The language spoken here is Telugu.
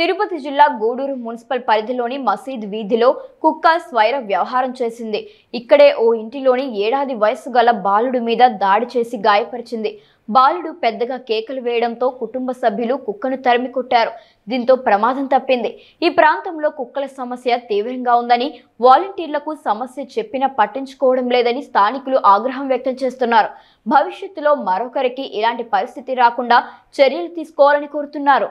తిరుపతి జిల్లా గూడూరు మున్సిపల్ పరిధిలోని మసీద్ వీధిలో కుక్క స్వైర వ్యవహారం చేసింది ఇక్కడే ఓ ఇంటిలోని ఏడాది వయసు గల బాలుడు మీద దాడి చేసి గాయపరిచింది బాలుడు పెద్దగా కేకలు వేయడంతో కుటుంబ సభ్యులు కుక్కను తరిమి కొట్టారు దీంతో ప్రమాదం తప్పింది ఈ ప్రాంతంలో కుక్కల సమస్య తీవ్రంగా ఉందని వాలంటీర్లకు సమస్య చెప్పినా పట్టించుకోవడం లేదని స్థానికులు ఆగ్రహం వ్యక్తం చేస్తున్నారు భవిష్యత్తులో మరొకరికి ఇలాంటి పరిస్థితి రాకుండా చర్యలు తీసుకోవాలని కోరుతున్నారు